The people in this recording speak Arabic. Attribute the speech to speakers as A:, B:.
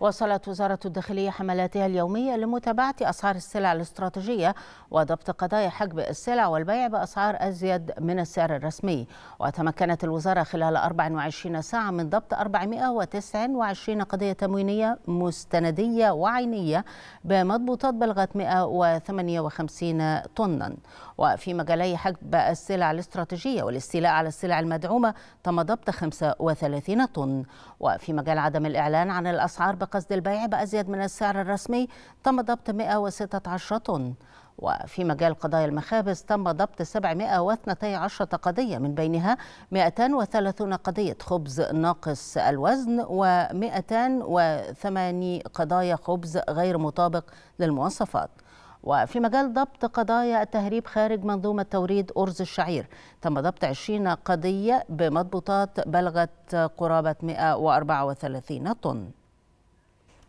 A: وصلت وزارة الداخلية حملاتها اليومية لمتابعة أسعار السلع الاستراتيجية وضبط قضايا حجب السلع والبيع بأسعار أزيد من السعر الرسمي وتمكنت الوزارة خلال 24 ساعة من ضبط 429 قضية تموينية مستندية وعينية بمضبوطات بلغت 158 طنا وفي مجالي حجب السلع الاستراتيجية والاستيلاء على السلع المدعومة تم ضبط 35 طن وفي مجال عدم الإعلان عن الأسعار بقصد البيع بأزيد من السعر الرسمي تم ضبط 116 طن وفي مجال قضايا المخابز تم ضبط 712 قضية من بينها 230 قضية خبز ناقص الوزن و208 قضايا خبز غير مطابق للمواصفات وفي مجال ضبط قضايا التهريب خارج منظومة توريد أرز الشعير تم ضبط 20 قضية بمضبوطات بلغت قرابة 134 طن